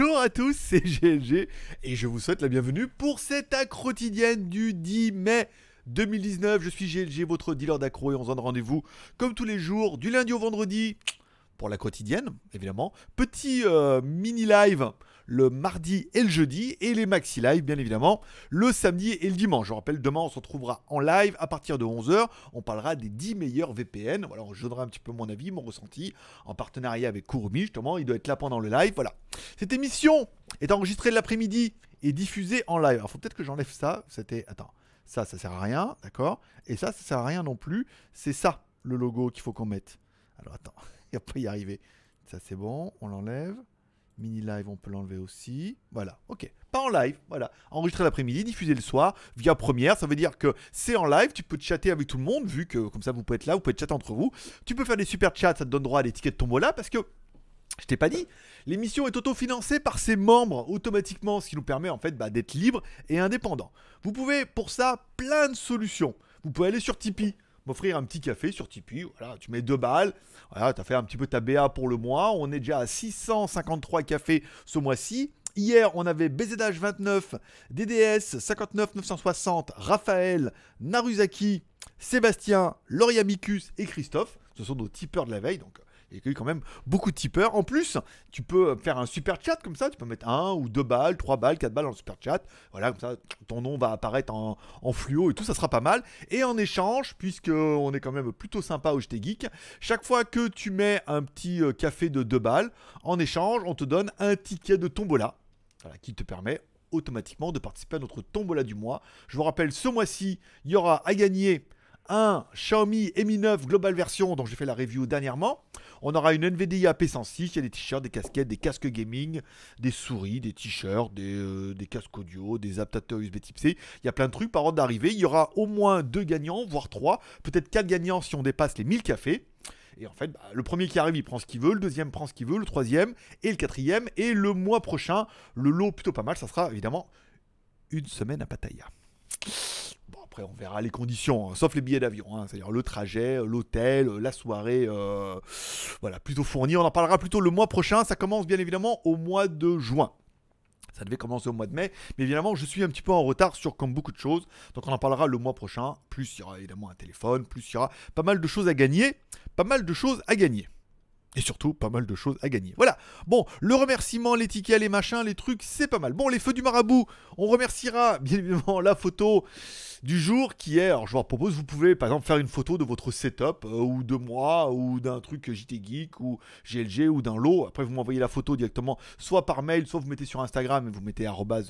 Bonjour à tous, c'est GLG et je vous souhaite la bienvenue pour cette accro quotidienne du 10 mai 2019. Je suis GLG, votre dealer d'accro et on se donne rendez-vous comme tous les jours du lundi au vendredi pour la quotidienne, évidemment. Petit euh, mini live le mardi et le jeudi, et les maxi live bien évidemment le samedi et le dimanche. Je rappelle, demain on se retrouvera en live à partir de 11h, on parlera des 10 meilleurs VPN, voilà, je donnera un petit peu mon avis, mon ressenti, en partenariat avec Kurumi justement, il doit être là pendant le live, voilà. Cette émission est enregistrée l'après-midi et diffusée en live. Alors faut peut-être que j'enlève ça, c'était... Attends, ça, ça sert à rien, d'accord Et ça, ça sert à rien non plus, c'est ça le logo qu'il faut qu'on mette. Alors attends, il a pas y arriver. Ça c'est bon, on l'enlève. Mini live, on peut l'enlever aussi. Voilà, ok. Pas en live, voilà. Enregistrer l'après-midi, diffuser le soir, via première. Ça veut dire que c'est en live, tu peux chatter avec tout le monde, vu que comme ça vous pouvez être là, vous pouvez chatter entre vous. Tu peux faire des super chats, ça te donne droit à l'étiquette tombola, parce que je t'ai pas dit, l'émission est autofinancée par ses membres automatiquement, ce qui nous permet en fait bah, d'être libre et indépendant. Vous pouvez pour ça plein de solutions. Vous pouvez aller sur Tipeee offrir un petit café sur Tipeee. Voilà, tu mets deux balles. Voilà, tu as fait un petit peu ta BA pour le mois. On est déjà à 653 cafés ce mois-ci. Hier, on avait BZH29, DDS 59960, Raphaël, Naruzaki, Sébastien, Lauriamicus et Christophe. Ce sont nos tipeurs de la veille, donc il y a quand même beaucoup de tipeurs. En plus, tu peux faire un super chat comme ça, tu peux mettre un ou deux balles, trois balles, quatre balles en super chat. Voilà, comme ça, ton nom va apparaître en, fluo et tout, ça sera pas mal. Et en échange, puisque on est quand même plutôt sympa au JT Geek, chaque fois que tu mets un petit euh, café de deux balles, en échange, on te donne un ticket de tombola. Voilà, qui te permet automatiquement de participer à notre tombola du mois. Je vous rappelle, ce mois-ci, il y aura à gagner un Xiaomi Mi 9 Global Version dont j'ai fait la review dernièrement. On aura une NVIDIA P106, il y a des t-shirts, des casquettes, des casques gaming, des souris, des t-shirts, des, euh, casques audio, des adaptateurs USB type C. Il y a plein de trucs par ordre d'arrivée. Il y aura au moins deux gagnants, voire trois, peut-être quatre gagnants si on dépasse les 1000 cafés. Et en fait, bah, le premier qui arrive, il prend ce qu'il veut, le deuxième prend ce qu'il veut, le troisième et le quatrième. Et le mois prochain, le lot plutôt pas mal, ça sera évidemment une semaine à Pattaya après, on verra les conditions, hein, sauf les billets d'avion, hein, c'est-à-dire le trajet, l'hôtel, la soirée, euh, voilà, plutôt fourni. On en parlera plutôt le mois prochain. Ça commence bien évidemment au mois de juin. Ça devait commencer au mois de mai, mais évidemment, je suis un petit peu en retard sur comme beaucoup de choses. Donc, on en parlera le mois prochain. Plus il y aura évidemment un téléphone, plus il y aura pas mal de choses à gagner. Pas mal de choses à gagner. Et surtout, pas mal de choses à gagner. Voilà. Bon, le remerciement, les tickets, les machins, les trucs, c'est pas mal. Bon, les feux du marabout, on remerciera bien évidemment la photo du jour qui est. Alors, je vous propose, vous pouvez par exemple faire une photo de votre setup, euh, ou de moi, ou d'un truc JT Geek, ou GLG, ou d'un lot. Après, vous m'envoyez la photo directement, soit par mail, soit vous mettez sur Instagram et vous mettez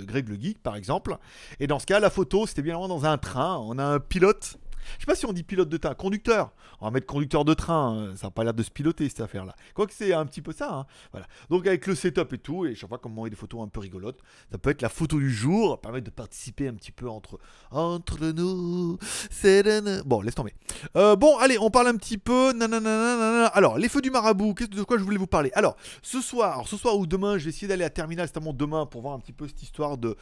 greg le geek par exemple. Et dans ce cas, la photo, c'était bien évidemment dans un train. On a un pilote je sais pas si on dit pilote de train, conducteur. On va mettre conducteur de train, hein. ça n'a pas l'air de se piloter cette affaire-là. Quoique c'est un petit peu ça. Hein. Voilà. Donc avec le setup et tout, et chaque fois qu'on met des photos un peu rigolotes, ça peut être la photo du jour, permettre de participer un petit peu entre entre nous. Bon, laisse tomber. Euh, bon, allez, on parle un petit peu. Alors, les feux du marabout, qu'est-ce de quoi je voulais vous parler Alors, ce soir, ce soir ou demain, je vais essayer d'aller à Terminal, c'est demain, pour voir un petit peu cette histoire de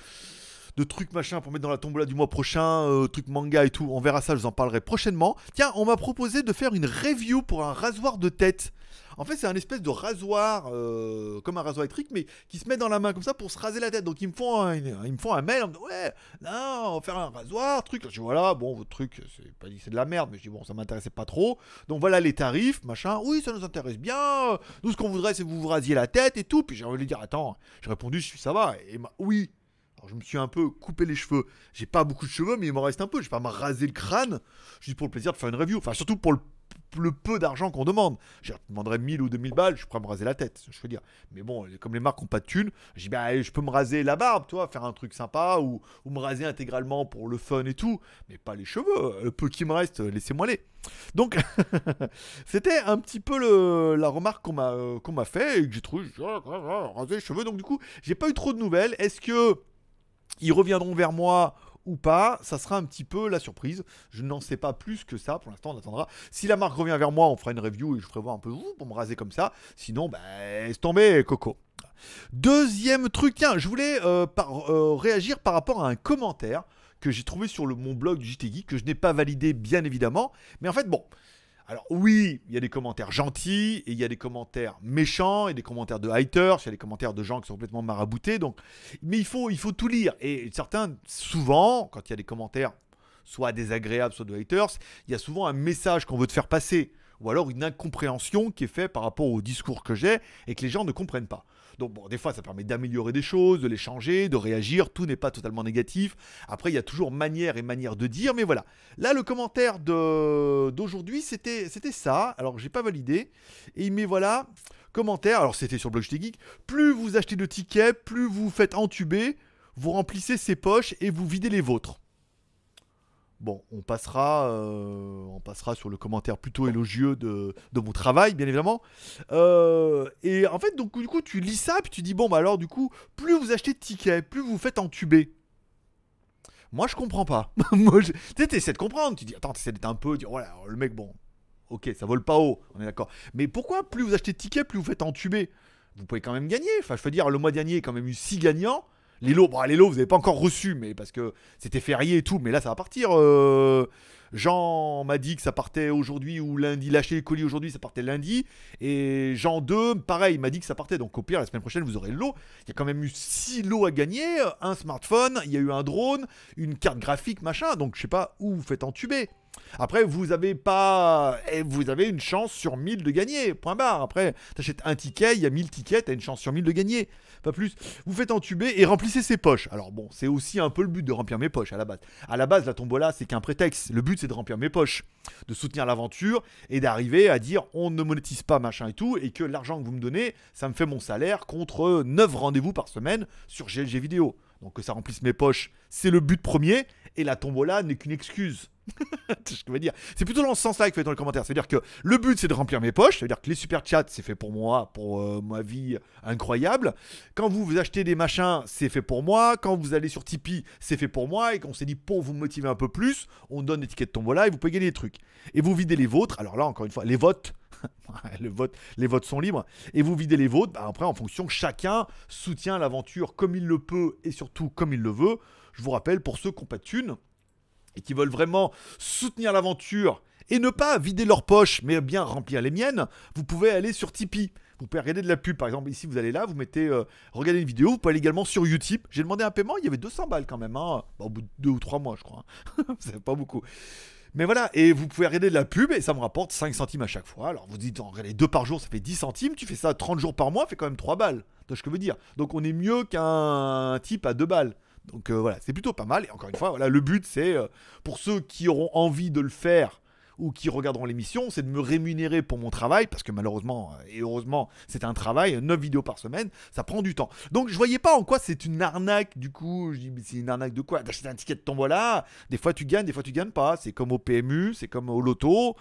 de trucs machin pour mettre dans la tombola du mois prochain, euh, trucs manga et tout. On verra ça, je vous en parlerai prochainement. Tiens, on m'a proposé de faire une review pour un rasoir de tête. En fait, c'est un espèce de rasoir, euh, comme un rasoir électrique, mais qui se met dans la main comme ça pour se raser la tête. Donc, ils me font un, ils me font un mail en me disant Ouais, non, on va faire un rasoir, truc. Je dis Voilà, bon, votre truc, c'est pas dit c'est de la merde, mais je dis Bon, ça m'intéressait pas trop. Donc, voilà les tarifs, machin. Oui, ça nous intéresse bien. Nous, ce qu'on voudrait, c'est que vous vous rasiez la tête et tout. Puis, j'ai envie de lui dire Attends, j'ai répondu ça va. Et oui, alors je me suis un peu coupé les cheveux. J'ai pas beaucoup de cheveux, mais il m'en reste un peu. Je vais pas me raser le crâne juste pour le plaisir de faire une review. Enfin, surtout pour le, peu d'argent qu'on demande. Je demanderais 1000 ou 2000 balles, je pourrais me raser la tête, je veux dire. Mais bon, comme les marques n'ont pas de thunes, je dis, bah, je peux me raser la barbe, toi, faire un truc sympa ou, me raser intégralement pour le fun et tout, mais pas les cheveux. Le peu qui me reste, laissez-moi aller. Donc, c'était un petit peu la remarque qu'on m'a euh, m'a fait et que j'ai trouvé, ah, raser les cheveux. Donc, du coup, j'ai pas eu trop de nouvelles. Est-ce que. Ils reviendront vers moi ou pas, ça sera un petit peu la surprise. Je n'en sais pas plus que ça. Pour l'instant, on attendra. Si la marque revient vers moi, on fera une review et je ferai voir un peu vous pour me raser comme ça. Sinon, ben, laisse tomber, Coco. Deuxième truc, tiens, je voulais euh, euh, réagir par rapport à un commentaire que j'ai trouvé sur le, mon blog du JT que je n'ai pas validé, bien évidemment. Mais en fait, bon, alors oui, il y a des commentaires gentils, et il y a des commentaires méchants, et des commentaires de haters, il y a des commentaires de gens qui sont complètement maraboutés. Donc... Mais il faut, il faut tout lire. Et certains, souvent, quand il y a des commentaires soit désagréables, soit de haters, il y a souvent un message qu'on veut te faire passer. Ou alors une incompréhension qui est faite par rapport au discours que j'ai et que les gens ne comprennent pas. Donc bon, des fois, ça permet d'améliorer des choses, de les changer, de réagir. Tout n'est pas totalement négatif. Après, il y a toujours manière et manière de dire, mais voilà. Là, le commentaire d'aujourd'hui, c'était ça. Alors, j'ai pas validé. Et il met voilà, commentaire. Alors, c'était sur le blog Geek. Plus vous achetez de tickets, plus vous faites entuber, vous remplissez ses poches et vous videz les vôtres. Bon, on passera, euh, on passera sur le commentaire plutôt élogieux de, de mon travail, bien évidemment. Euh, et en fait, donc du coup, tu lis ça, puis tu dis bon, bah alors du coup, plus vous achetez de tickets, plus vous faites entuber. Moi, je comprends pas. Moi, tu essaies de comprendre. Tu dis attends, essaies d'être un peu, dire voilà, le mec, bon, ok, ça vole pas haut, on est d'accord. Mais pourquoi plus vous achetez de tickets, plus vous faites entuber Vous pouvez quand même gagner. Enfin, je veux dire, le mois dernier, il y a quand même eu 6 gagnants. Les bon, bah, vous n'avez pas encore reçu, mais parce que c'était férié et tout, mais là, ça va partir. Euh, Jean m'a dit que ça partait aujourd'hui ou lundi, lâcher les colis aujourd'hui, ça partait lundi. Et Jean 2, pareil, m'a dit que ça partait. Donc au pire, la semaine prochaine, vous aurez le lot. Il y a quand même eu 6 lots à gagner, un smartphone, il y a eu un drone, une carte graphique, machin. Donc je sais pas où vous faites entuber. Après, vous avez pas. Eh, vous avez une chance sur 1000 de gagner. Point barre. Après, t'achètes un ticket, il y a 1000 tickets, t'as une chance sur 1000 de gagner. Pas plus. Vous faites entuber et remplissez ses poches. Alors bon, c'est aussi un peu le but de remplir mes poches à la base. À la base, la tombola, c'est qu'un prétexte. Le but, c'est de remplir mes poches, de soutenir l'aventure et d'arriver à dire on ne monétise pas machin et tout et que l'argent que vous me donnez, ça me fait mon salaire contre 9 rendez-vous par semaine sur GLG vidéo. Donc que ça remplisse mes poches, c'est le but premier, et la tombola n'est qu'une excuse. ce que je veux dire. C'est plutôt dans ce sens-là que dans les commentaires. C'est-à-dire que le but, c'est de remplir mes poches. C'est-à-dire que les super chats, c'est fait pour moi, pour euh, ma vie incroyable. Quand vous, vous achetez des machins, c'est fait pour moi. Quand vous allez sur Tipeee, c'est fait pour moi. Et qu'on s'est dit, pour vous motiver un peu plus, on donne l'étiquette tombola et vous pouvez gagner des trucs. Et vous videz les vôtres. Alors là, encore une fois, les votes, vote, les votes sont libres. Et vous videz les vôtres. Bah, après, en fonction, chacun soutient l'aventure comme il le peut et surtout comme il le veut. Je vous rappelle, pour ceux qui n'ont pas de thunes et qui veulent vraiment soutenir l'aventure et ne pas vider leur poche, mais bien remplir les miennes, vous pouvez aller sur Tipeee. Vous pouvez regarder de la pub, par exemple, ici vous allez là, vous mettez euh, regardez une vidéo, vous pouvez aller également sur Utip. J'ai demandé un paiement, il y avait 200 balles quand même, hein. bah, au bout de deux ou trois mois, je crois. Hein. C'est pas beaucoup. Mais voilà, et vous pouvez regarder de la pub et ça me rapporte 5 centimes à chaque fois. Alors vous dites, en regardez deux par jour, ça fait 10 centimes, tu fais ça 30 jours par mois, ça fait quand même 3 balles. Tu ce que je veux dire Donc on est mieux qu'un type à 2 balles. Donc euh, voilà, c'est plutôt pas mal. Et encore une fois, voilà, le but c'est euh, pour ceux qui auront envie de le faire, ou qui regarderont l'émission, c'est de me rémunérer pour mon travail, parce que malheureusement, euh, et heureusement, c'est un travail, 9 euh, vidéos par semaine, ça prend du temps. Donc je voyais pas en quoi c'est une arnaque, du coup, je dis, mais c'est une arnaque de quoi D'acheter un ticket de tombola, des fois tu gagnes, des fois tu gagnes pas, c'est comme au PMU, c'est comme au loto,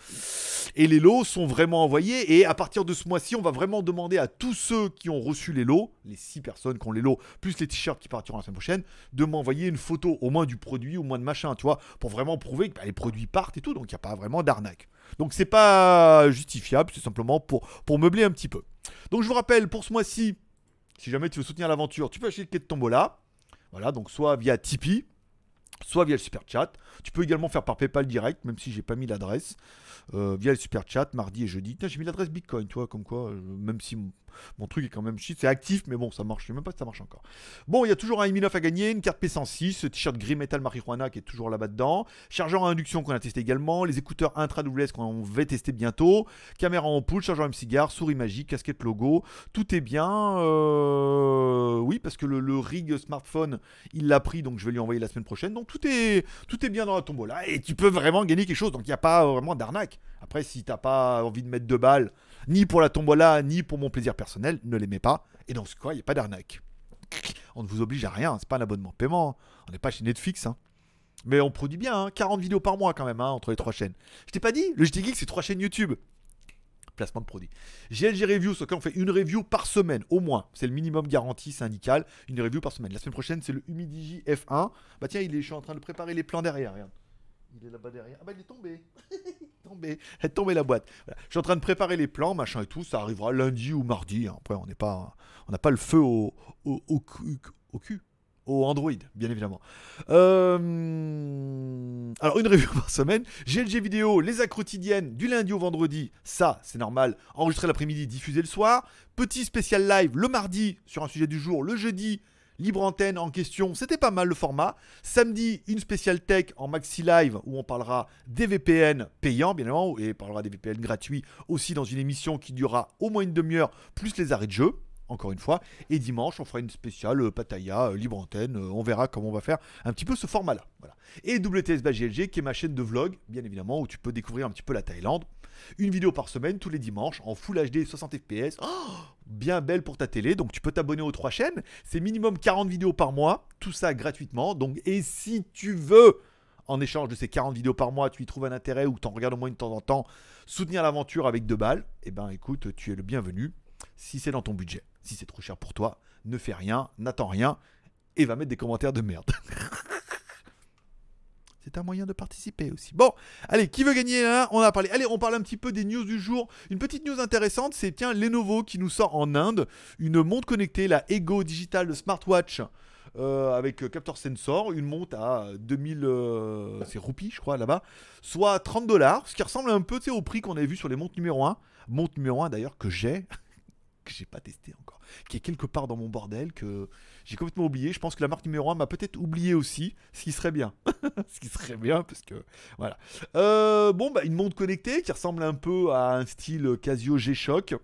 et les lots sont vraiment envoyés, et à partir de ce mois-ci, on va vraiment demander à tous ceux qui ont reçu les lots, les 6 personnes qui ont les lots, plus les t-shirts qui partiront la semaine prochaine, de m'envoyer une photo au moins du produit, au moins de machin, tu vois, pour vraiment prouver que bah, les produits partent et tout, donc il n'y a pas vraiment d'arnaque. Donc c'est pas justifiable, c'est simplement pour, pour meubler un petit peu. Donc je vous rappelle, pour ce mois-ci, si jamais tu veux soutenir l'aventure, tu peux acheter le quai de Tombola. Voilà, donc soit via Tipeee, soit via le super chat. Tu peux également faire par PayPal direct, même si j'ai pas mis l'adresse. Euh, via le super chat mardi et jeudi. Tiens, j'ai mis l'adresse Bitcoin, toi comme quoi, euh, même si mon, truc est quand même shit, c'est actif, mais bon, ça marche, je sais même pas si ça marche encore. Bon, il y a toujours un i 9 à gagner, une carte P106, ce t-shirt gris metal marijuana qui est toujours là-bas dedans, chargeur à induction qu'on a testé également, les écouteurs intra WS qu'on va tester bientôt, caméra en poule, chargeur M-Cigar, souris magique, casquette logo, tout est bien. Euh, oui, parce que le, rig smartphone, il l'a pris, donc je vais lui envoyer la semaine prochaine. Donc tout est, tout est bien dans la là et tu peux vraiment gagner quelque chose, donc il n'y a pas vraiment d'arnaque. Après, si t'as pas envie de mettre deux balles, ni pour la tombola, ni pour mon plaisir personnel, ne les mets pas. Et dans ce cas, il n'y a pas d'arnaque. On ne vous oblige à rien, c'est pas un abonnement paiement. Hein. On n'est pas chez Netflix. Hein. Mais on produit bien, 40 hein. vidéos par mois quand même, entre les trois chaînes. Je t'ai pas dit, le JT c'est trois chaînes YouTube. Placement de produits. GLG Review, sur lequel on fait une review par semaine, au moins. C'est le minimum garanti syndical, une review par semaine. La semaine prochaine, c'est le Humidigi F1. Bah tiens, je suis en train de préparer les plans derrière, regarde. Il est là-bas derrière. Ah bah il est tombé. tombé. Elle est tombée la boîte. Je suis en train de préparer les plans, machin et tout. Ça arrivera lundi ou mardi. Hein. Après, on n'est pas, on n'a pas le feu au, au, cul, au, cul, au Android, bien évidemment. Euh, alors une review par semaine. GLG vidéo, les quotidiennes du lundi au vendredi. Ça, c'est normal. Enregistré l'après-midi, diffusé le soir. Petit spécial live le mardi sur un sujet du jour. Le jeudi libre antenne en question. C'était pas mal le format. Samedi, une spéciale tech en maxi live où on parlera des VPN payants, bien évidemment, et on parlera des VPN gratuits aussi dans une émission qui durera au moins une demi-heure, plus les arrêts de jeu encore une fois. Et dimanche, on fera une spéciale euh, Pataya, euh, libre antenne. Euh, on verra comment on va faire un petit peu ce format-là. Voilà. Et WTSBGLG, qui est ma chaîne de vlog, bien évidemment, où tu peux découvrir un petit peu la Thaïlande. Une vidéo par semaine, tous les dimanches, en Full HD 60 FPS. bien belle pour ta télé. Donc tu peux t'abonner aux trois chaînes. C'est minimum 40 vidéos par mois. Tout ça gratuitement. Donc, et si tu veux en échange de ces 40 vidéos par mois, tu y trouves un intérêt ou tu en regardes au moins de temps en temps, soutenir l'aventure avec deux balles, et eh ben écoute, tu es le bienvenu si c'est dans ton budget. Si c'est trop cher pour toi, ne fais rien, n'attends rien et va mettre des commentaires de merde. C'est un moyen de participer aussi. Bon, allez, qui veut gagner hein On a parlé. Allez, on parle un petit peu des news du jour. Une petite news intéressante, c'est tiens Lenovo qui nous sort en Inde une montre connectée, la Ego Digital Smartwatch. Euh, avec euh, capteur sensor, une montre à 2000 euh, c'est roupies je crois là-bas, soit 30 dollars, ce qui ressemble un peu au prix qu'on avait vu sur les montres numéro 1, montre numéro 1 d'ailleurs que j'ai que j'ai pas testé encore, qui est quelque part dans mon bordel, que j'ai complètement oublié. Je pense que la marque numéro 1 m'a peut-être oublié aussi, ce qui serait bien. ce qui serait bien, parce que voilà. Euh, bon, bah, une montre connectée qui ressemble un peu à un style Casio G-Shock.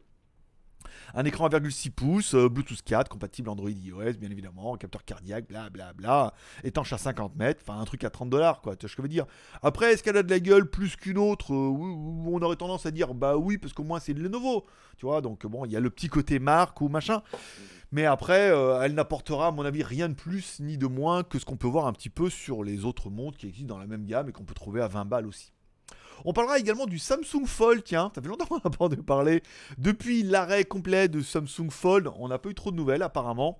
Un écran 1,6 pouces, euh, Bluetooth 4, compatible Android iOS, bien évidemment, capteur cardiaque, blablabla, bla, bla, étanche à 50 mètres, enfin un truc à 30 dollars, quoi, tu vois ce que je veux dire. Après, est-ce qu'elle a de la gueule plus qu'une autre euh, On aurait tendance à dire, bah oui, parce qu'au moins c'est de Lenovo, tu vois, donc bon, il y a le petit côté marque ou machin. Mais après, euh, elle n'apportera, à mon avis, rien de plus ni de moins que ce qu'on peut voir un petit peu sur les autres montres qui existent dans la même gamme et qu'on peut trouver à 20 balles aussi. On parlera également du Samsung Fold, tiens, ça fait longtemps qu'on n'a pas de parler. Depuis l'arrêt complet de Samsung Fold, on n'a pas eu trop de nouvelles apparemment.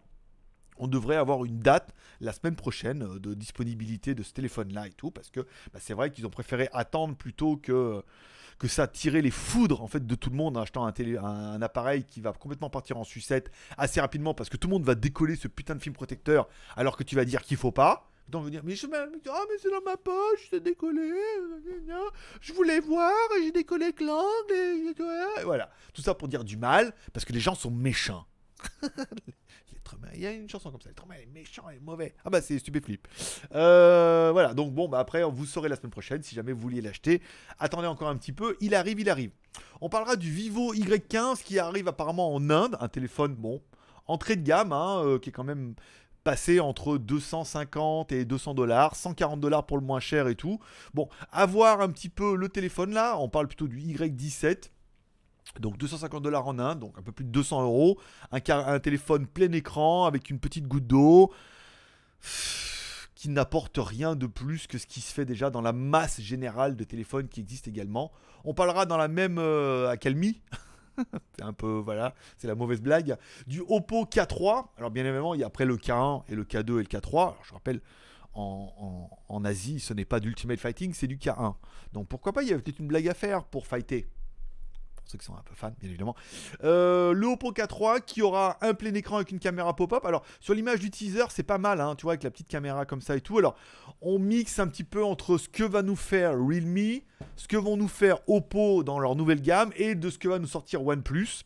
On devrait avoir une date la semaine prochaine euh, de disponibilité de ce téléphone-là et tout, parce que bah, c'est vrai qu'ils ont préféré attendre plutôt que que ça tirer les foudres en fait de tout le monde en achetant un, un, appareil qui va complètement partir en sucette assez rapidement parce que tout le monde va décoller ce putain de film protecteur alors que tu vas dire qu'il faut pas venir. Mais je me dis, oh, mais c'est dans ma poche, c'est décollé. Je voulais voir, j'ai décollé avec l'angle. Hein. Et... voilà. Tout ça pour dire du mal, parce que les gens sont méchants. il y a une chanson comme ça. L'être humain est méchant et mauvais. Ah bah, c'est stupéflip. Euh, voilà. Donc, bon, bah après, vous saurez la semaine prochaine si jamais vous vouliez l'acheter. Attendez encore un petit peu. Il arrive, il arrive. On parlera du Vivo Y15 qui arrive apparemment en Inde. Un téléphone, bon, entrée de gamme, hein, euh, qui est quand même passer entre 250 et 200 dollars, 140 dollars pour le moins cher et tout. Bon, avoir un petit peu le téléphone là, on parle plutôt du Y17. Donc 250 dollars en un, donc un peu plus de 200 euros. Un, téléphone plein écran avec une petite goutte d'eau qui n'apporte rien de plus que ce qui se fait déjà dans la masse générale de téléphones qui existent également. On parlera dans la même euh, accalmie c'est un peu, voilà, c'est la mauvaise blague. Du Oppo K3, alors bien évidemment, il y a après le K1 et le K2 et le K3. je rappelle, en, en, en Asie, ce n'est pas d'Ultimate Fighting, c'est du K1. Donc pourquoi pas, il y avait peut-être une blague à faire pour fighter ceux qui sont un peu fans, bien évidemment. Euh, le Oppo K3 qui aura un plein écran avec une caméra pop-up. Alors, sur l'image du teaser, c'est pas mal, hein, tu vois, avec la petite caméra comme ça et tout. Alors, on mixe un petit peu entre ce que va nous faire Realme, ce que vont nous faire Oppo dans leur nouvelle gamme et de ce que va nous sortir OnePlus.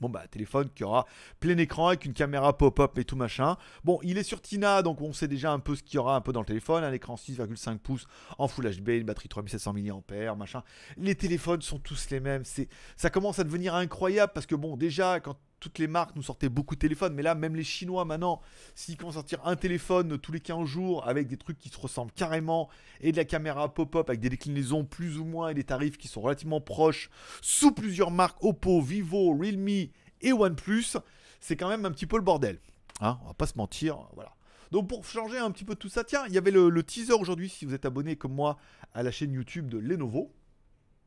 Bon bah téléphone qui aura plein écran avec une caméra pop-up et tout machin. Bon, il est sur Tina donc on sait déjà un peu ce qu'il y aura un peu dans le téléphone, un écran 6,5 pouces en Full HD, une batterie 3700 mAh, machin. Les téléphones sont tous les mêmes, c'est ça commence à devenir incroyable parce que bon déjà quand toutes les marques nous sortaient beaucoup de téléphones, mais là, même les Chinois, maintenant, s'ils commencent sortir un téléphone tous les 15 jours avec des trucs qui se ressemblent carrément et de la caméra pop-up avec des déclinaisons plus ou moins et des tarifs qui sont relativement proches sous plusieurs marques Oppo, Vivo, Realme et OnePlus, c'est quand même un petit peu le bordel. On hein, on va pas se mentir, voilà. Donc pour changer un petit peu tout ça, tiens, il y avait le teaser aujourd'hui si vous êtes abonné comme moi à la chaîne YouTube de Lenovo.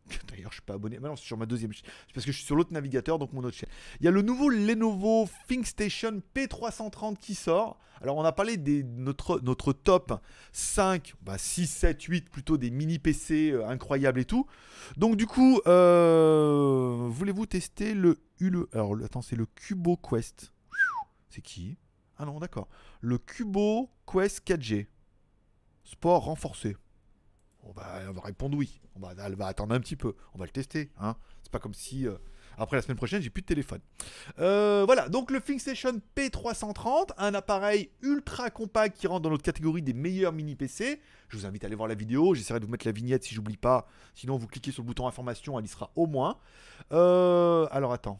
D'ailleurs, je suis pas abonné. Mais non, c'est sur ma deuxième chaîne. parce que je suis sur l'autre navigateur, donc mon autre chaîne. Il y a le nouveau Lenovo ThinkStation P330 qui sort. Alors, on a parlé de notre, notre top 5, 6, 7, 8, plutôt des mini PC euh, incroyables et tout. Donc, du coup, euh, voulez-vous tester le ULE Alors, attends, c'est le Cubo Quest. C'est qui Ah non, d'accord. Le Cubo Quest 4G. Sport renforcé on va, répondre oui. On va, elle va attendre un petit peu. On va le tester. Hein. C'est pas comme si. Euh, après la semaine prochaine, j'ai plus de téléphone. Euh, voilà, donc le ThinkStation P330, un appareil ultra compact qui rentre dans notre catégorie des meilleurs mini PC. Je vous invite à aller voir la vidéo, j'essaierai de vous mettre la vignette si j'oublie pas. Sinon, vous cliquez sur le bouton information, elle y sera au moins. Euh, alors attends.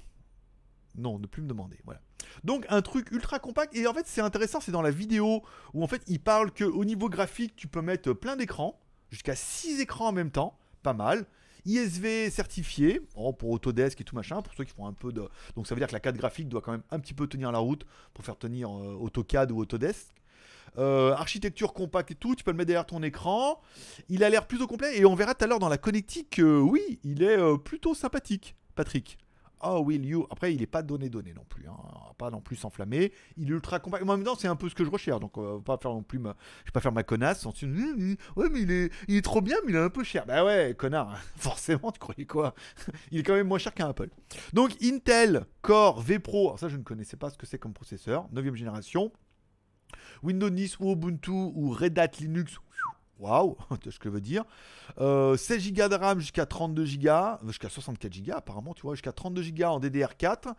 Non, ne plus me demander, voilà. Donc un truc ultra compact et en fait c'est intéressant, c'est dans la vidéo où en fait il parle que au niveau graphique tu peux mettre plein d'écrans, jusqu'à 6 écrans en même temps, pas mal. ISV certifié, pour Autodesk et tout machin, pour ceux qui font un peu de... Donc ça veut dire que la carte graphique doit quand même un petit peu tenir la route pour faire tenir euh, AutoCAD ou Autodesk. Euh, architecture compacte et tout, tu peux le mettre derrière ton écran. Il a l'air plutôt complet et on verra tout à l'heure dans la connectique, oui, il est euh, plutôt sympathique, Patrick. Oh, will you Après, il n'est pas donné-donné non plus. Hein. Pas non plus s'enflammer. Il est ultra compact. Moi même c'est un peu ce que je recherche. Donc, pas faire non plus je vais pas faire ma connasse. Ouais, mais il est... il trop bien, mais il est un peu cher. Bah ouais, connard. Forcément, tu croyais quoi Il est quand même moins cher qu'un Apple. Donc, Intel Core V Pro. Alors, ça, je ne connaissais pas ce que c'est comme processeur. 9 génération. Windows 10 ou Ubuntu ou Red Hat Linux Waouh, tu ce que je veux dire. 16 euh, Go de RAM jusqu'à 32 Go, jusqu'à 64 Go apparemment, tu vois, jusqu'à 32 Go en DDR4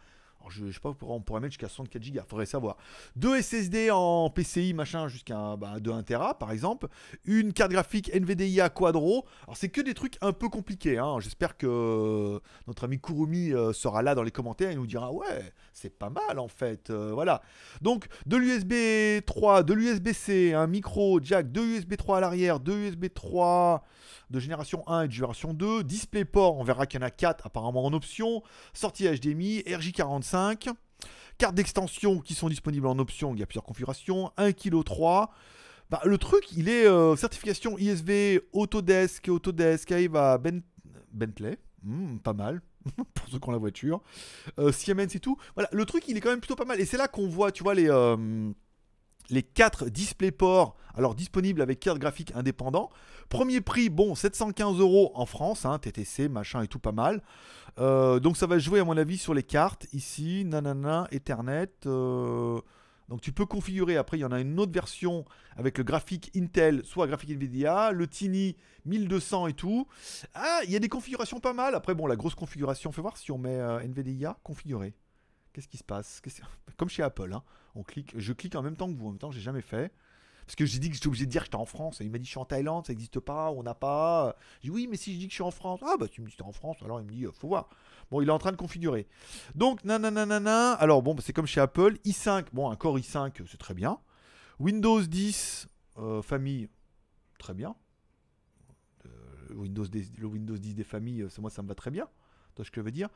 je, ne sais pas, on pourrait mettre jusqu'à 64 Go, faudrait savoir. Deux SSD en PCI, machin, jusqu'à bah, 2 Tera par exemple. Une carte graphique NVDIA Quadro. Alors c'est que des trucs un peu compliqués. Hein. J'espère que euh, notre ami Kurumi euh, sera là dans les commentaires et nous dira ouais, c'est pas mal en fait. Euh, voilà. Donc de l'USB 3, de l'USB-C, un micro jack, deux USB 3 à l'arrière, deux USB 3 de génération 1 et de génération 2. Display port, on verra qu'il y en a 4 apparemment en option. Sortie HDMI, RJ45. 5. Cartes d'extension qui sont disponibles en option, il y a plusieurs configurations. 1,3 kg. Bah, le truc, il est euh, certification ISV, Autodesk, Autodesk, arrive à ben, Bentley. Hmm, pas mal. pour ceux qui ont la voiture. Euh, Siemens et tout. Voilà, le truc, il est quand même plutôt pas mal. Et c'est là qu'on voit, tu vois, les. Euh, les 4 DisplayPort, alors disponibles avec carte graphique indépendant. Premier prix, bon, 715 euros en France, hein, TTC, machin et tout pas mal. Euh, donc ça va jouer à mon avis sur les cartes, ici, nanana, Ethernet. Euh, donc tu peux configurer, après il y en a une autre version avec le graphique Intel, soit graphique Nvidia, le Tiny 1200 et tout. Ah, il y a des configurations pas mal. Après bon, la grosse configuration, fais voir si on met euh, Nvidia, configurer. Qu'est-ce qui se passe Comme chez Apple, hein. On clique, je clique en même temps que vous. En même temps, j'ai jamais fait. Parce que j'ai dit que j'étais obligé de dire que j'étais en France. il m'a dit je suis en Thaïlande, ça n'existe pas, on n'a pas. oui, mais si je dis que je suis en France, ah bah tu me dis que en France, alors il me dit euh, faut voir. Bon, il est en train de configurer. Donc nanana, Alors bon, bah, c'est comme chez Apple, i5, bon un Core i5, euh, c'est très bien. Windows 10 euh, famille, très bien. Windows le Windows 10 des familles, moi ça me va très bien ce que je veux dire.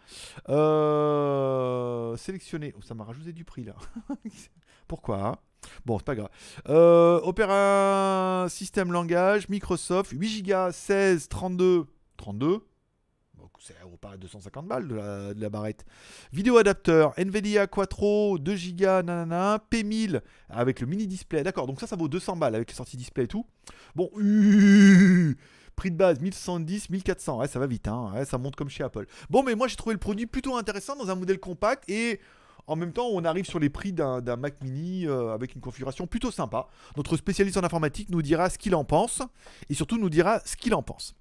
Euh, sélectionner. Oh, ça m'a rajouté du prix là. Pourquoi Bon, c'est pas grave. Euh, système langage, Microsoft, 8 Go, 16, 32, 32. 250 balles de la, barrette. Vidéo adapteur, NVIDIA Quattro, 2 Go, nanana, P1000 avec le mini display. D'accord, donc ça, ça vaut 200 balles avec les sorties display tout. Bon, Prix de base 1110, 1400. Ouais, ça va vite, hein. ça monte comme chez Apple. Bon, mais moi j'ai trouvé le produit plutôt intéressant dans un modèle compact et en même temps on arrive sur les prix d'un Mac mini euh, avec une configuration plutôt sympa. Notre spécialiste en informatique nous dira ce qu'il en pense et surtout nous dira ce qu'il en pense.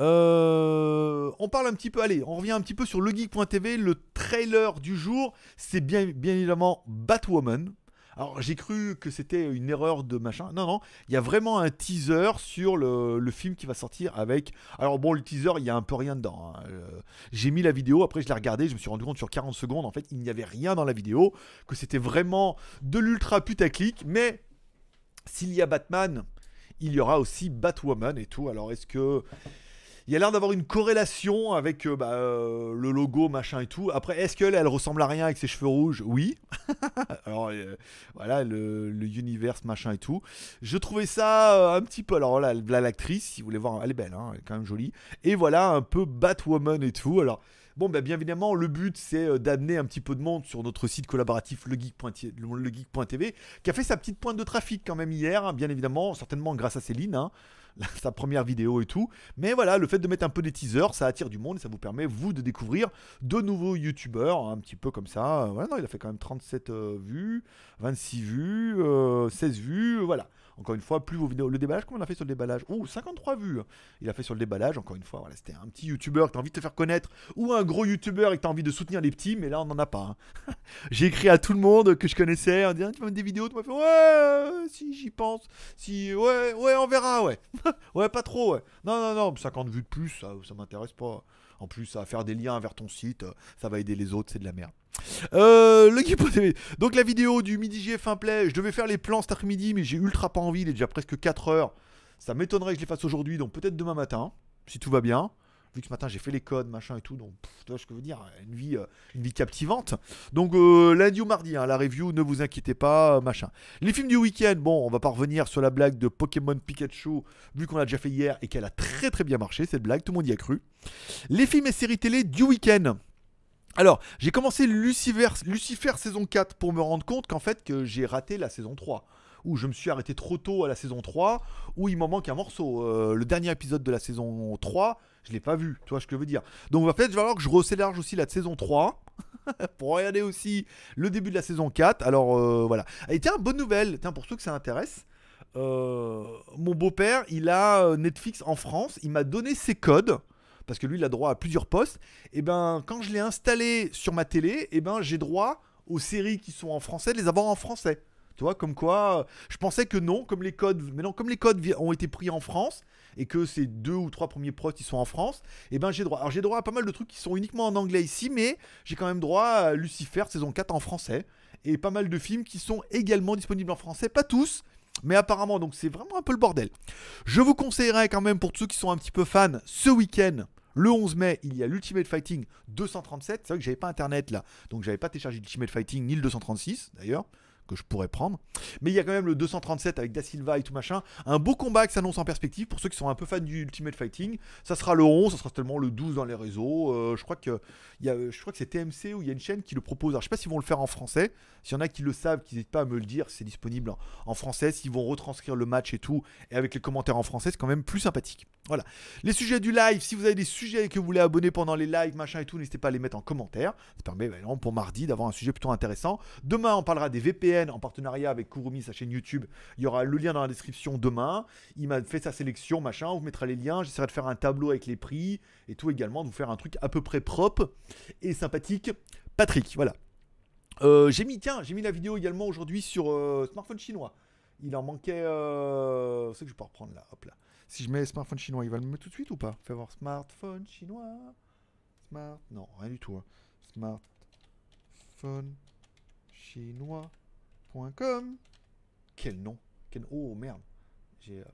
Euh, on parle un petit peu, allez, on revient un petit peu sur legeek.tv. Le trailer du jour, c'est bien, bien évidemment Batwoman. Alors j'ai cru que c'était une erreur de machin. Non, non, il y a vraiment un teaser sur le, film qui va sortir avec. Alors bon, le teaser, il y a un peu rien dedans. Hein. Euh, j'ai mis la vidéo, après je l'ai regardée, je me suis rendu compte sur 40 secondes, en fait, il n'y avait rien dans la vidéo, que c'était vraiment de l'ultra putaclic, mais s'il y a Batman, il y aura aussi Batwoman et tout. Alors est-ce que il y a l'air d'avoir une corrélation avec euh, bah, euh, le logo, machin et tout. Après, est-ce qu'elle, elle ressemble à rien avec ses cheveux rouges Oui. alors, euh, voilà, le, universe, machin et tout. Je trouvais ça un petit peu. Alors là, l'actrice, si vous voulez voir, elle est belle, hein, elle est quand même jolie. Et voilà, un peu Batwoman et tout. Alors. Bon, bah, bien évidemment, le but, c'est d'amener un petit peu de monde sur notre site collaboratif legeek.tv, qui a fait sa petite pointe de trafic quand même hier, hein, bien évidemment, certainement grâce à Céline. Hein. sa première vidéo et tout. Mais voilà, le fait de mettre un peu des teasers, ça attire du monde et ça vous permet, vous, de découvrir de nouveaux youtubeurs, un petit peu comme ça. Euh, voilà, non, il a fait quand même 37 euh, vues, 26 vues, 16 euh, vues, voilà. Encore une fois, plus vos vidéos. Le déballage, comment on a fait sur le déballage Oh, 53 vues Il a fait sur le déballage, encore une fois. Voilà, c'était un petit youtubeur qui t'as envie de te faire connaître ou un gros youtubeur et que envie de soutenir les petits, mais là, on n'en a pas. Hein. J'ai écrit à tout le monde que je connaissais en disant Tu vas des vidéos Tu m'as fait Ouais, euh, si j'y pense. Si, ouais, ouais, on verra, ouais. ouais, pas trop, ouais. Non, non, non, 50 vues de plus, ça, ça m'intéresse pas. En plus, ça va faire des liens vers ton site, ça va aider les autres, c'est de la merde. Euh, le Donc la vidéo du midi gf Play, je devais faire les plans cet après-midi, mais j'ai ultra pas envie, il est déjà presque 4 heures. Ça m'étonnerait que je les fasse aujourd'hui, donc peut-être demain matin, si tout va bien ce matin j'ai fait les codes, machin et tout, donc tu vois ce que je veux dire, une vie, euh, une vie captivante. Donc euh, lundi ou mardi, hein, la review, ne vous inquiétez pas, euh, machin. Les films du week-end, bon, on va pas revenir sur la blague de Pokémon Pikachu, vu qu'on l'a déjà fait hier et qu'elle a très très bien marché, cette blague, tout le monde y a cru. Les films et séries télé du week-end. Alors, j'ai commencé Lucifer, Lucifer saison 4 pour me rendre compte qu'en fait que j'ai raté la saison 3 où je me suis arrêté trop tôt à la saison 3, où il m'en manque un morceau. le dernier épisode de la saison 3, je l'ai pas vu, tu vois ce que je veux dire. Donc, va peut-être falloir que je re-sélarge aussi la saison 3 pour regarder aussi le début de la saison 4. Alors, euh, voilà. Et tiens, bonne nouvelle, tiens, pour ceux que ça intéresse. Euh, mon beau-père, il a euh, Netflix en France, il m'a donné ses codes parce que lui il a droit à plusieurs postes. Et ben quand je l'ai installé sur ma télé, et ben j'ai droit aux séries qui sont en français de les avoir en français comme quoi, euh, je pensais que non, comme les codes, mais non, comme les codes ont été pris en France et que ces deux ou trois premiers prods ils sont en France, eh ben j'ai droit. j'ai droit à pas mal de trucs qui sont uniquement en anglais ici, mais j'ai quand même droit à Lucifer saison 4 en français et pas mal de films qui sont également disponibles en français, pas tous. Mais apparemment, donc c'est vraiment un peu le bordel. Je vous conseillerais quand même pour ceux qui sont un petit peu fans, ce week-end, le 11 mai, il y a l'Ultimate Fighting 237. C'est vrai que j'avais pas internet là, donc j'avais pas téléchargé l'Ultimate Fighting ni le 236 d'ailleurs que je pourrais prendre. Mais il y a quand même le 237 avec Da Silva et tout machin. Un beau combat qui s'annonce en perspective pour ceux qui sont un peu fans du Ultimate Fighting. Ça sera le 11, ça sera tellement le 12 dans les réseaux. Euh, je crois que y a, je crois que c'est TMC ou il y a une chaîne qui le propose. Alors, je sais pas s'ils vont le faire en français. S'il y en a qui le savent, qu'ils n'hésitent pas à me le dire, c'est disponible en, français. S'ils vont retranscrire le match et tout, et avec les commentaires en français, c'est quand même plus sympathique. Voilà. Les sujets du live, si vous avez des sujets que vous voulez abonner pendant les lives, machin et tout, n'hésitez pas à les mettre en commentaire. Ça permet bah, vraiment pour mardi d'avoir un sujet plutôt intéressant. Demain, on parlera des VPN en partenariat avec Kurumi, sa chaîne YouTube. Il y aura le lien dans la description demain. Il m'a fait sa sélection, machin. On vous mettra les liens. J'essaierai de faire un tableau avec les prix et tout également, de vous faire un truc à peu près propre et sympathique. Patrick, voilà. Euh, j'ai mis, tiens, j'ai mis la vidéo également aujourd'hui sur euh, smartphone chinois. Il en manquait. Euh, C'est que je peux reprendre là. Hop là. Si je mets smartphone chinois, il va le mettre tout de suite ou pas Fais voir smartphone chinois. Smart. Non, rien du tout. Hein. Smartphone chinois. Quel nom Quel... Oh merde. J'ai... Euh,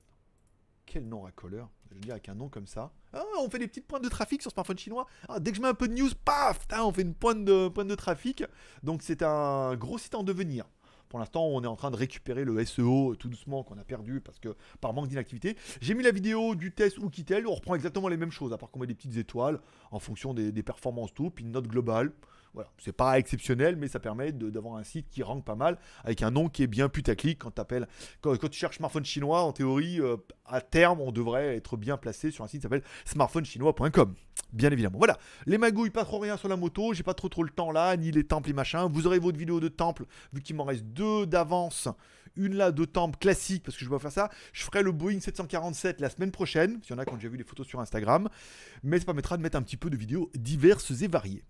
quel nom racoleur Je veux dire, avec un nom comme ça. Ah, on fait des petites pointes de trafic sur ce smartphone chinois. Ah, dès que je mets un peu de news, paf On fait une pointe de, pointe de trafic. Donc c'est un gros site en devenir. Pour l'instant, on est en train de récupérer le SEO euh, tout doucement qu'on a perdu parce que par manque d'inactivité. J'ai mis la vidéo du test ou on reprend exactement les mêmes choses, à part qu'on met des petites étoiles en fonction des, des performances tout, puis une note globale. Voilà, c'est pas exceptionnel, mais ça permet d'avoir un site qui rank pas mal, avec un nom qui est bien putaclic quand, appelles, quand, quand tu cherches smartphone chinois, en théorie, euh, à terme, on devrait être bien placé sur un site qui s'appelle smartphonechinois.com. Bien évidemment. Voilà, les magouilles, pas trop rien sur la moto, j'ai pas trop trop le temps là, ni les temples, et machin. Vous aurez votre vidéo de temple, vu qu'il m'en reste deux d'avance, une là de temple classique, parce que je dois faire ça. Je ferai le Boeing 747 la semaine prochaine, s'il y en a quand j'ai vu les photos sur Instagram, mais ça permettra de mettre un petit peu de vidéos diverses et variées.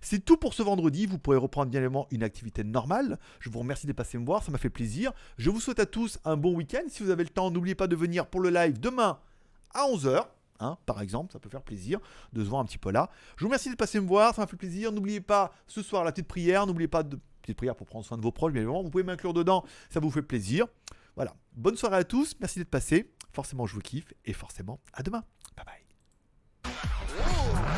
C'est tout pour ce vendredi. Vous pourrez reprendre bien évidemment une activité normale. Je vous remercie de passer me voir, ça m'a fait plaisir. Je vous souhaite à tous un bon week-end. Si vous avez le temps, n'oubliez pas de venir pour le live demain à 11h. Hein, par exemple, ça peut faire plaisir de se voir un petit peu là. Je vous remercie de passer me voir, ça m'a fait plaisir. N'oubliez pas ce soir la petite prière, n'oubliez pas de petite prière pour prendre soin de vos proches, bien évidemment. Vous pouvez m'inclure dedans, ça vous fait plaisir. Voilà, bonne soirée à tous, merci d'être passé. Forcément, je vous kiffe et forcément, à demain. Bye bye.